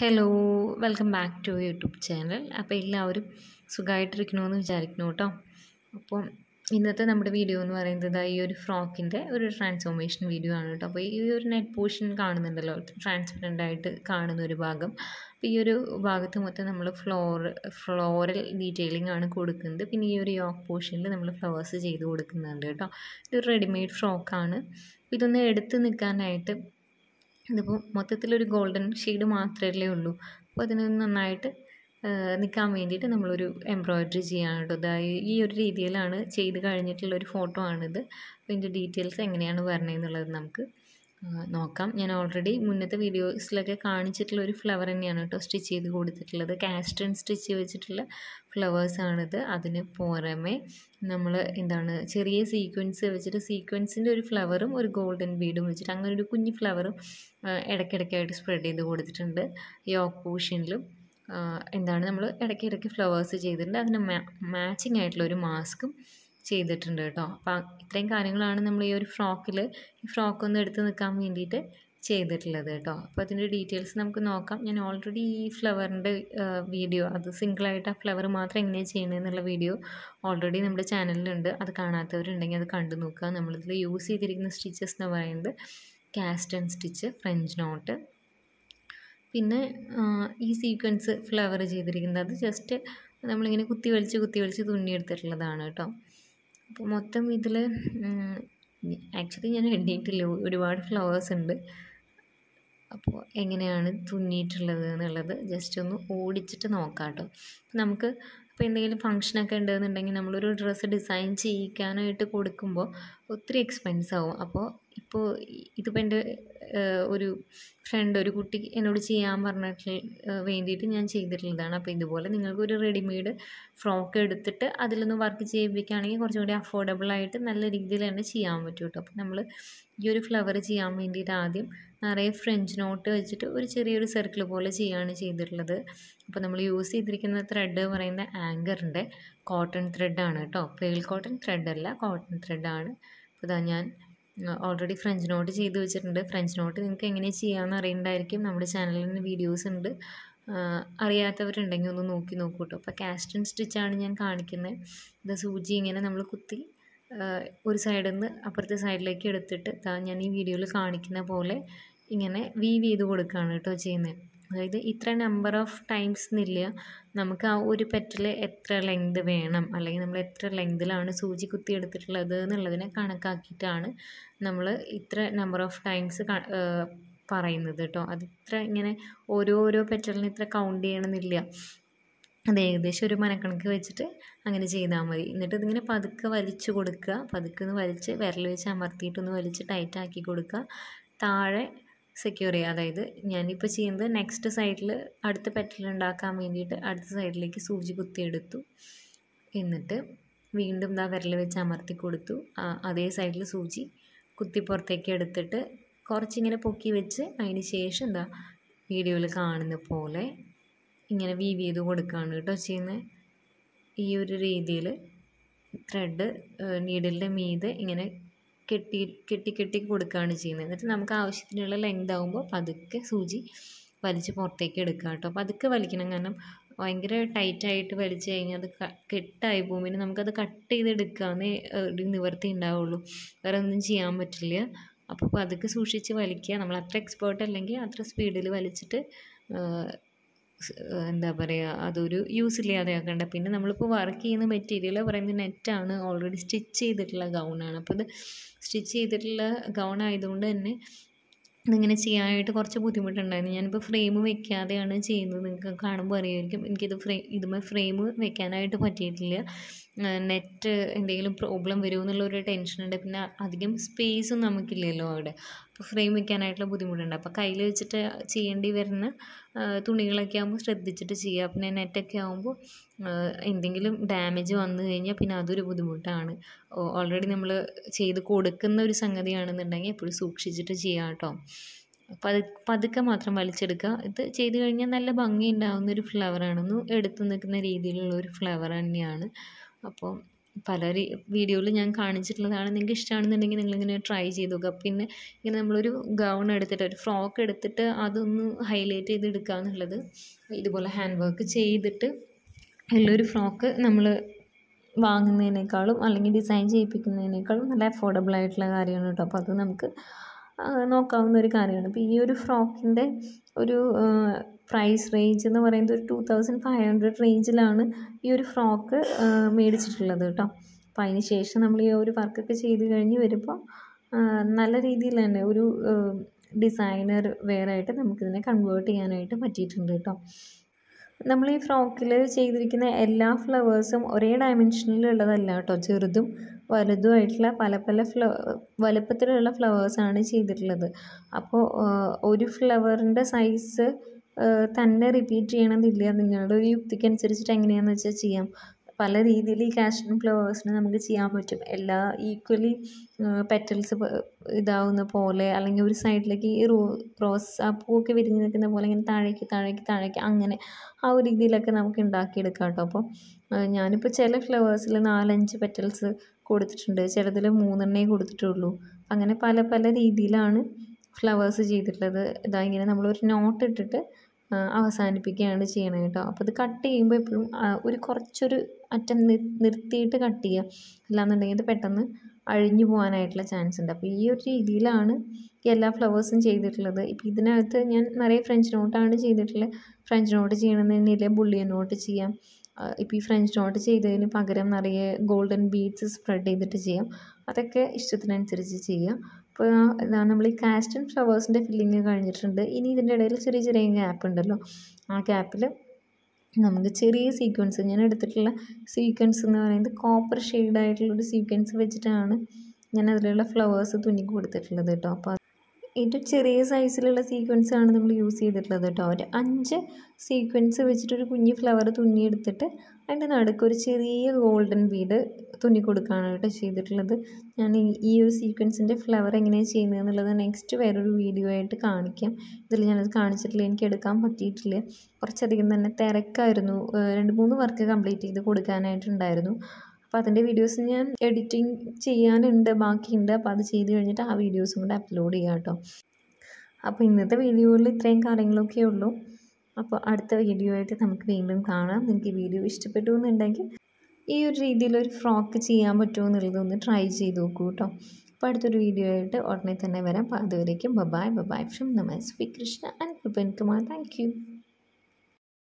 hello welcome back to YouTube channel അപ്പോൾ എല്ലാവരും സുഖമായിട്ടിരിക്കണമെന്ന് വിചാരിക്കുന്നു കേട്ടോ അപ്പോൾ ഇന്നത്തെ നമ്മുടെ വീഡിയോ എന്ന് പറയുന്നത് ഈ ഒരു ഫ്രോക്കിൻ്റെ ഒരു ട്രാൻസ്ഫോർമേഷൻ വീഡിയോ ആണ് കേട്ടോ അപ്പോൾ ഈ ഒരു നെറ്റ് പോർഷൻ കാണുന്നുണ്ടല്ലോ ട്രാൻസ്പെറൻ്റ് ആയിട്ട് കാണുന്ന ഒരു ഭാഗം അപ്പോൾ ഈ ഒരു ഭാഗത്ത് മൊത്തം നമ്മൾ ഫ്ലോർ ഫ്ലോറൽ ഡീറ്റെയിലിംഗ് ആണ് കൊടുക്കുന്നത് പിന്നെ ഈ ഒരു യോക്ക് പോർഷനിൽ നമ്മൾ ഫ്ലവേഴ്സ് ചെയ്ത് കൊടുക്കുന്നുണ്ട് കേട്ടോ ഇതൊരു റെഡിമെയ്ഡ് ഫ്രോക്കാണ് ഇതൊന്ന് എടുത്ത് നിൽക്കാനായിട്ട് ഇതിപ്പോൾ മൊത്തത്തിലൊരു ഗോൾഡൻ ഷെയ്ഡ് മാത്രമേ ഉള്ളൂ അപ്പോൾ അതിന് നന്നായിട്ട് നിൽക്കാൻ വേണ്ടിയിട്ട് നമ്മളൊരു എംബ്രോയ്ഡറി ചെയ്യാനുണ്ട് അതായത് ഈ ഒരു രീതിയിലാണ് ചെയ്ത് കഴിഞ്ഞിട്ടുള്ള ഒരു ഫോട്ടോ ആണിത് അപ്പോൾ ഇതിൻ്റെ ഡീറ്റെയിൽസ് എങ്ങനെയാണ് വരണതെന്നുള്ളത് നമുക്ക് നോക്കാം ഞാൻ ഓൾറെഡി മുന്നത്തെ വീഡിയോസിലൊക്കെ കാണിച്ചിട്ടുള്ള ഒരു ഫ്ലവർ തന്നെയാണ് കേട്ടോ സ്റ്റിച്ച് ചെയ്ത് കൊടുത്തിട്ടുള്ളത് കാസ്റ്റൺ സ്റ്റിച്ച് വെച്ചിട്ടുള്ള ഫ്ലവേഴ്സാണിത് അതിന് പുറമെ നമ്മൾ എന്താണ് ചെറിയ സീക്വൻസ് വെച്ചിട്ട് സീക്വൻസിൻ്റെ ഒരു ഫ്ലവറും ഒരു ഗോൾഡൻ ബീഡും വെച്ചിട്ട് അങ്ങനെ ഒരു കുഞ്ഞു ഫ്ലവറും ഇടയ്ക്കിടയ്ക്കായിട്ട് സ്പ്രെഡ് ചെയ്ത് കൊടുത്തിട്ടുണ്ട് യോക്ക് പോർഷനിലും എന്താണ് നമ്മൾ ഇടയ്ക്കിടയ്ക്ക് ഫ്ലവേഴ്സ് ചെയ്തിട്ടുണ്ട് അതിന് മാച്ചിങ് ആയിട്ടുള്ള ഒരു മാസ്കും ചെയ്തിട്ടുണ്ട് കേട്ടോ അപ്പോൾ ഇത്രയും കാര്യങ്ങളാണ് നമ്മൾ ഈ ഒരു ഫ്രോക്കിൽ ഈ ഫ്രോക്ക് ഒന്ന് എടുത്ത് നിൽക്കാൻ വേണ്ടിയിട്ട് ചെയ്തിട്ടുള്ളത് കേട്ടോ അപ്പോൾ അതിൻ്റെ ഡീറ്റെയിൽസ് നമുക്ക് നോക്കാം ഞാൻ ഓൾറെഡി ഈ ഫ്ലവറിൻ്റെ വീഡിയോ അത് സിംഗിളായിട്ട് ആ ഫ്ലവർ മാത്രം എങ്ങനെയാണ് ചെയ്യണമെന്നുള്ള വീഡിയോ ഓൾറെഡി നമ്മുടെ ചാനലിലുണ്ട് അത് കാണാത്തവരുണ്ടെങ്കിൽ അത് കണ്ടു നോക്കുക നമ്മളിതിൽ യൂസ് ചെയ്തിരിക്കുന്ന സ്റ്റിച്ചസ് എന്ന് പറയുന്നത് കാസ്റ്റൺ സ്റ്റിച്ച് ഫ്രഞ്ച് നോട്ട് പിന്നെ ഈ സീക്വൻസ് ഫ്ലവർ ചെയ്തിരിക്കുന്നത് അത് ജസ്റ്റ് നമ്മളിങ്ങനെ കുത്തി വലിച്ച് കുത്തി വലിച്ച് തുന്നിയെടുത്തിട്ടുള്ളതാണ് കേട്ടോ അപ്പോൾ മൊത്തം ഇതിൽ ആക്ച്വലി ഞാൻ എണ്ണിയിട്ടില്ല ഒരുപാട് ഫ്ലവേഴ്സ് ഉണ്ട് അപ്പോൾ എങ്ങനെയാണ് തുന്നിയിട്ടുള്ളത് എന്നുള്ളത് ജസ്റ്റ് ഒന്ന് ഓടിച്ചിട്ട് നോക്കാം കേട്ടോ നമുക്ക് ഇപ്പോൾ എന്തെങ്കിലും ഫംഗ്ഷനൊക്കെ ഉണ്ടെന്നുണ്ടെങ്കിൽ നമ്മളൊരു ഡ്രസ്സ് ഡിസൈൻ ചെയ്യിക്കാനായിട്ട് കൊടുക്കുമ്പോൾ ഒത്തിരി എക്സ്പെൻസ് ആവും അപ്പോൾ ഇപ്പോൾ ഇതിപ്പോൾ എൻ്റെ ഒരു ഫ്രണ്ട് ഒരു കുട്ടി എന്നോട് ചെയ്യാൻ പറഞ്ഞിട്ട് വേണ്ടിയിട്ട് ഞാൻ ചെയ്തിട്ടുള്ളതാണ് അപ്പോൾ ഇതുപോലെ നിങ്ങൾക്ക് ഒരു റെഡിമെയ്ഡ് ഫ്രോക്ക് എടുത്തിട്ട് അതിലൊന്ന് വർക്ക് ചെയ്യിപ്പിക്കുകയാണെങ്കിൽ കുറച്ചും കൂടി അഫോർഡബിൾ ആയിട്ട് നല്ല രീതിയിൽ തന്നെ ചെയ്യാൻ പറ്റും കേട്ടോ അപ്പോൾ നമ്മൾ ഈ ഒരു ഫ്ലവർ ചെയ്യാൻ വേണ്ടിയിട്ട് ആദ്യം നിറയെ ഫ്രഞ്ച് നോട്ട് വെച്ചിട്ട് ഒരു ചെറിയൊരു സർക്കിൾ പോലെ ചെയ്യുകയാണ് ചെയ്തിട്ടുള്ളത് അപ്പോൾ നമ്മൾ യൂസ് ചെയ്തിരിക്കുന്ന ത്രെഡ് പറയുന്ന ആങ്കറിൻ്റെ കോട്ടൺ ത്രെഡാണ് കേട്ടോ പേൾ കോട്ടൺ ത്രെഡല്ല കോട്ടൺ ത്രെഡാണ് അപ്പോൾ ഇതാ ഞാൻ ഓൾറെഡി ഫ്രഞ്ച് നോട്ട് ചെയ്ത് വെച്ചിട്ടുണ്ട് ഫ്രഞ്ച് നോട്ട് നിങ്ങൾക്ക് എങ്ങനെ ചെയ്യാമെന്ന് അറിയണ്ടായിരിക്കും നമ്മുടെ ചാനലിൽ വീഡിയോസ് ഉണ്ട് അറിയാത്തവരുണ്ടെങ്കിൽ ഒന്ന് നോക്കി നോക്കൂ കേട്ടോ അപ്പോൾ കാസ്റ്റൻ സ്റ്റിച്ചാണ് ഞാൻ കാണിക്കുന്നത് ഇത് സൂചി ഇങ്ങനെ നമ്മൾ കുത്തി ഒരു സൈഡിൽ നിന്ന് അപ്പുറത്തെ സൈഡിലേക്ക് എടുത്തിട്ട് ഞാൻ ഈ വീഡിയോയിൽ കാണിക്കുന്ന പോലെ ഇങ്ങനെ വീവ് ചെയ്ത് കൊടുക്കുകയാണ് കേട്ടോ ചെയ്യുന്നത് അതായത് ഇത്ര നമ്പർ ഓഫ് ടൈംസ് എന്നില്ല നമുക്ക് ആ ഒരു പെറ്റൽ എത്ര ലെങ്ത് വേണം അല്ലെങ്കിൽ നമ്മൾ എത്ര ലെങ്തിലാണ് സൂചി കുത്തി എടുത്തിട്ടുള്ളത് എന്നുള്ളതിനെ കണക്കാക്കിയിട്ടാണ് നമ്മൾ ഇത്ര നമ്പർ ഓഫ് ടൈംസ് പറയുന്നത് കേട്ടോ അത് ഇത്ര ഇങ്ങനെ ഓരോരോ പെറ്റലിന് ഇത്ര കൗണ്ട് ചെയ്യണമെന്നില്ല അത് ഏകദേശം ഒരു മനക്കണക്ക് വെച്ചിട്ട് അങ്ങനെ ചെയ്താൽ മതി എന്നിട്ട് ഇതിങ്ങനെ പതുക്കെ വലിച്ചു കൊടുക്കുക പതുക്കെ ഒന്ന് വലിച്ച് വിരൽ വെച്ച് അമർത്തിയിട്ടൊന്ന് വലിച്ച് ടൈറ്റാക്കി കൊടുക്കുക താഴെ സെക്യൂർ ചെയ്യുക അതായത് ഞാനിപ്പോൾ ചെയ്യുന്നത് നെക്സ്റ്റ് സൈഡിൽ അടുത്ത പെറ്റൽ ഉണ്ടാക്കാൻ വേണ്ടിയിട്ട് അടുത്ത സൈഡിലേക്ക് സൂചി കുത്തിയെടുത്തു എന്നിട്ട് വീണ്ടും ദാ വിരൽ വെച്ച് അമർത്തി കൊടുത്തു അതേ സൈഡിൽ സൂചി കുത്തി പുറത്തേക്ക് എടുത്തിട്ട് കുറച്ചിങ്ങനെ പൊക്കി വെച്ച് അതിന് ശേഷം എന്താ വീഡിയോയിൽ കാണുന്ന പോലെ ഇങ്ങനെ വീ ചെയ്ത് കൊടുക്കുകയാണ് കേട്ടോ ചെയ്യുന്നത് ഈ ഒരു രീതിയിൽ ത്രെഡ് നീഡിലിൻ്റെ മീതെ ഇങ്ങനെ കെട്ടി കെട്ടി കെട്ടി കൊടുക്കുകയാണ് ചെയ്യുന്നത് എന്നിട്ട് നമുക്ക് ആവശ്യത്തിനുള്ള ലെങ്ത് ആകുമ്പോൾ പതുക്കെ സൂചി വലിച്ച് പുറത്തേക്ക് എടുക്കുക കേട്ടോ അതൊക്കെ വലിക്കണം കാരണം ഭയങ്കര ടൈറ്റായിട്ട് വലിച്ചു കഴിഞ്ഞാൽ അത് കെട്ടായി പോകും പിന്നെ നമുക്കത് കട്ട് ചെയ്തെടുക്കാമെന്നേ ഒരു നിവർത്തി ഉണ്ടാവുള്ളൂ വേറെ ഒന്നും ചെയ്യാൻ പറ്റില്ല അപ്പോൾ പതുക്കെ സൂക്ഷിച്ച് വലിക്കുക നമ്മൾ അത്ര എക്സ്പേർട്ട് അല്ലെങ്കിൽ അത്ര സ്പീഡിൽ വലിച്ചിട്ട് എന്താ പറയുക അതൊരു യൂസ് ഇല്ലാതെ ആക്കണ്ട പിന്നെ നമ്മളിപ്പോൾ വർക്ക് ചെയ്യുന്ന മെറ്റീരിയൽ പറയുന്നത് നെറ്റാണ് ഓൾറെഡി സ്റ്റിച്ച് ചെയ്തിട്ടുള്ള ഗൗണാണ് അപ്പോൾ ഇത് സ്റ്റിച്ച് ചെയ്തിട്ടുള്ള ഗൗൺ ആയതുകൊണ്ട് തന്നെ ഇതിങ്ങനെ ചെയ്യാനായിട്ട് കുറച്ച് ബുദ്ധിമുട്ടുണ്ടായിരുന്നു ഞാനിപ്പോൾ ഫ്രെയിം വെക്കാതെയാണ് ചെയ്യുന്നത് നിങ്ങൾക്ക് കാണുമ്പോൾ അറിയുമായിരിക്കും എനിക്കിത് ഫ്രെയിം ഇതുമേ ഫ്രെയിം വെക്കാനായിട്ട് പറ്റിയിട്ടില്ല നെറ്റ് എന്തെങ്കിലും പ്രോബ്ലം വരുമോ എന്നുള്ളൊരു ടെൻഷനുണ്ട് പിന്നെ അധികം സ്പേസും നമുക്കില്ലല്ലോ അവിടെ അപ്പോൾ ഫ്രെയിം വയ്ക്കാനായിട്ടുള്ള ബുദ്ധിമുട്ടുണ്ട് അപ്പോൾ കയ്യിൽ വെച്ചിട്ട് ചെയ്യേണ്ടി വരുന്ന തുണികളൊക്കെ ആകുമ്പോൾ ശ്രദ്ധിച്ചിട്ട് ചെയ്യുക പിന്നെ നെറ്റൊക്കെ ആകുമ്പോൾ എന്തെങ്കിലും ഡാമേജ് വന്നു കഴിഞ്ഞാൽ പിന്നെ അതൊരു ബുദ്ധിമുട്ടാണ് ഓൾറെഡി നമ്മൾ ചെയ്ത് കൊടുക്കുന്ന ഒരു സംഗതിയാണെന്നുണ്ടെങ്കിൽ എപ്പോഴും സൂക്ഷിച്ചിട്ട് ചെയ്യാം കേട്ടോ പതുക്കെ മാത്രം വലിച്ചെടുക്കുക ഇത് ചെയ്ത് കഴിഞ്ഞാൽ നല്ല ഭംഗി ഉണ്ടാകുന്ന ഒരു ഫ്ലവറാണ് ഒന്ന് എടുത്തു നിൽക്കുന്ന രീതിയിലുള്ള ഒരു ഫ്ലവർ തന്നെയാണ് അപ്പോൾ പല വീഡിയോയിൽ ഞാൻ കാണിച്ചിട്ടുള്ളതാണ് നിങ്ങൾക്ക് ഇഷ്ടമാണെന്നുണ്ടെങ്കിൽ നിങ്ങളിങ്ങനെ ട്രൈ ചെയ്ത് നോക്കുക പിന്നെ ഇങ്ങനെ നമ്മളൊരു ഗൗൺ എടുത്തിട്ട് ഒരു ഫ്രോക്ക് എടുത്തിട്ട് അതൊന്ന് ഹൈലൈറ്റ് ചെയ്ത് എടുക്കുക എന്നുള്ളത് ഇതുപോലെ ഹാൻഡ് വർക്ക് ചെയ്തിട്ട് നല്ലൊരു ഫ്രോക്ക് നമ്മൾ വാങ്ങുന്നതിനേക്കാളും അല്ലെങ്കിൽ ഡിസൈൻ ചെയ്യിപ്പിക്കുന്നതിനേക്കാളും നല്ല അഫോർഡബിൾ ആയിട്ടുള്ള കാര്യമാണ് കേട്ടോ അപ്പോൾ അത് നമുക്ക് നോക്കാവുന്ന ഒരു കാര്യമാണ് അപ്പോൾ ഈ ഒരു ഫ്രോക്കിൻ്റെ ഒരു പ്രൈസ് റേഞ്ച് എന്ന് പറയുന്നത് ഒരു ടു തൗസൻഡ് ഫൈവ് ഹൺഡ്രഡ് റേഞ്ചിലാണ് ഈ ഒരു ഫ്രോക്ക് മേടിച്ചിട്ടുള്ളത് കേട്ടോ അപ്പോൾ അതിന് ശേഷം നമ്മൾ ഈ ഒരു വർക്കൊക്കെ ചെയ്ത് കഴിഞ്ഞ് വരുമ്പോൾ നല്ല രീതിയിൽ തന്നെ ഒരു ഡിസൈനർ വെയറായിട്ട് നമുക്കിതിനെ കൺവേർട്ട് ചെയ്യാനായിട്ട് പറ്റിയിട്ടുണ്ട് കേട്ടോ നമ്മൾ ഈ ഫ്രോക്കിൽ ചെയ്തിരിക്കുന്ന എല്ലാ ഫ്ലവേഴ്സും ഒരേ ഡയമെൻഷനിലുള്ളതല്ല കേട്ടോ ചെറുതും വലുതുമായിട്ടുള്ള പല പല ഫ്ലോ വലുപ്പത്തിലുള്ള ഫ്ലവേഴ്സാണ് ചെയ്തിട്ടുള്ളത് അപ്പോൾ ഒരു ഫ്ലവറിൻ്റെ സൈസ് തന്നെ റിപ്പീറ്റ് ചെയ്യണമെന്നില്ല നിങ്ങളുടെ ഒരു യുക്തിക്കനുസരിച്ചിട്ട് എങ്ങനെയാണെന്ന് വെച്ചാൽ ചെയ്യാം പല രീതിയിൽ ഈ കാഷ്ൻ ഫ്ലവേഴ്സിന് നമുക്ക് ചെയ്യാൻ പറ്റും എല്ലാ ഈക്വലി പെറ്റൽസ് ഇതാവുന്ന പോലെ അല്ലെങ്കിൽ ഒരു സൈഡിലേക്ക് ഈ റോ റോസ് ആ പൂവൊക്കെ വിരിഞ്ഞ് നിൽക്കുന്ന പോലെ ഇങ്ങനെ താഴേക്ക് താഴേക്ക് താഴേക്ക് അങ്ങനെ ആ ഒരു രീതിയിലൊക്കെ നമുക്ക് ഉണ്ടാക്കിയെടുക്കാം കേട്ടോ അപ്പോൾ ഞാനിപ്പോൾ ചില ഫ്ലവേഴ്സിൽ നാലഞ്ച് പെറ്റൽസ് കൊടുത്തിട്ടുണ്ട് ചിലതിൽ മൂന്നെണ്ണേ കൊടുത്തിട്ടുള്ളൂ അങ്ങനെ പല പല രീതിയിലാണ് ഫ്ലവേഴ്സ് ചെയ്തിട്ടുള്ളത് ഇതാ ഇങ്ങനെ നമ്മളൊരു നോട്ട് ഇട്ടിട്ട് അവസാനിപ്പിക്കുകയാണ് ചെയ്യണത് കേട്ടോ അപ്പോൾ അത് കട്ട് ചെയ്യുമ്പോൾ എപ്പോഴും ഒരു കുറച്ചൊരു അറ്റം നിർത്തിയിട്ട് കട്ട് ചെയ്യുക അല്ലാന്നുണ്ടെങ്കിൽ അത് പെട്ടെന്ന് അഴിഞ്ഞു പോകാനായിട്ടുള്ള ചാൻസ് ഉണ്ട് അപ്പോൾ ഈ ഒരു രീതിയിലാണ് എല്ലാ ഫ്ലവേഴ്സും ചെയ്തിട്ടുള്ളത് ഇപ്പോൾ ഇതിനകത്ത് ഞാൻ നിറയെ ഫ്രഞ്ച് നോട്ടാണ് ചെയ്തിട്ടുള്ളത് ഫ്രഞ്ച് നോട്ട് ചെയ്യണമെന്നുണ്ടെങ്കിൽ ബുള്ളിയൻ നോട്ട് ചെയ്യാം ഇപ്പോൾ ഈ ഫ്രഞ്ച് നോട്ട് ചെയ്തതിന് പകരം നിറയെ ഗോൾഡൻ ബീഡ്സ് സ്പ്രെഡ് ചെയ്തിട്ട് ചെയ്യാം അതൊക്കെ ഇഷ്ടത്തിനനുസരിച്ച് ചെയ്യാം അപ്പോൾ ഇതാ നമ്മൾ ഈ കാസ്റ്റ് ആൻഡ് ഫ്ലവേഴ്സിൻ്റെ ഫില്ലിങ് കഴിഞ്ഞിട്ടുണ്ട് ഇനി ഇതിൻ്റെ ഇടയിൽ ചെറിയ ചെറിയ ഗ്യാപ്പ് ഉണ്ടല്ലോ ആ ഗ്യാപ്പിൽ നമുക്ക് ചെറിയ സീക്വൻസ് ഞാൻ എടുത്തിട്ടുള്ള സീക്വൻസ് എന്ന് പറയുന്നത് കോപ്പർ ഷെയ്ഡായിട്ടുള്ളൊരു സീക്വൻസ് വെച്ചിട്ടാണ് ഞാൻ അതിലുള്ള ഫ്ലവേഴ്സ് തുന്നി കൊടുത്തിട്ടുള്ളത് കേട്ടോ അപ്പോൾ ഏറ്റവും ചെറിയ സൈസിലുള്ള സീക്വൻസ് ആണ് നമ്മൾ യൂസ് ചെയ്തിട്ടുള്ളത് കേട്ടോ ഒരു അഞ്ച് സീക്വൻസ് വെച്ചിട്ടൊരു കുഞ്ഞ് ഫ്ലവർ തുന്നിയെടുത്തിട്ട് അതിൻ്റെ ഒരു ചെറിയ ഗോൾഡൻ ബീഡ് തുന്നി കൊടുക്കുകയാണ് കേട്ടോ ചെയ്തിട്ടുള്ളത് ഞാൻ ഈ ഒരു സീക്വൻസിൻ്റെ ഫ്ലവർ എങ്ങനെയാണ് ചെയ്യുന്നത് എന്നുള്ളത് നെക്സ്റ്റ് വേറൊരു വീഡിയോ ആയിട്ട് കാണിക്കാം ഇതിൽ ഞാനത് കാണിച്ചിട്ടില്ല എനിക്ക് എടുക്കാൻ പറ്റിയിട്ടില്ല കുറച്ചധികം തന്നെ തിരക്കായിരുന്നു രണ്ട് മൂന്ന് വർക്ക് കംപ്ലീറ്റ് ചെയ്ത് കൊടുക്കാനായിട്ടുണ്ടായിരുന്നു അപ്പോൾ അതിൻ്റെ വീഡിയോസ് ഞാൻ എഡിറ്റിംഗ് ചെയ്യാനുണ്ട് ബാക്കിയുണ്ട് അപ്പോൾ അത് ചെയ്ത് കഴിഞ്ഞിട്ട് ആ വീഡിയോസും കൂടെ അപ്ലോഡ് ചെയ്യാം കേട്ടോ അപ്പോൾ ഇന്നത്തെ വീഡിയോയിൽ ഇത്രയും കാര്യങ്ങളൊക്കെ ഉള്ളൂ അപ്പോൾ അടുത്ത വീഡിയോ ആയിട്ട് നമുക്ക് വീണ്ടും കാണാം നിങ്ങൾക്ക് ഈ വീഡിയോ ഇഷ്ടപ്പെട്ടു എന്നുണ്ടെങ്കിൽ ഈ ഒരു രീതിയിൽ ഒരു ഫ്രോക്ക് ചെയ്യാൻ പറ്റുമോ എന്നുള്ളതൊന്ന് ട്രൈ ചെയ്ത് നോക്കൂ കേട്ടോ അപ്പോൾ അടുത്തൊരു വീഡിയോ ആയിട്ട് ഉടനെ തന്നെ വരാം അപ്പോൾ അതുവരേക്കും ബബായ് ബബായ് ഫ്രം നമസ് V Krishna and Vipin Kumar thank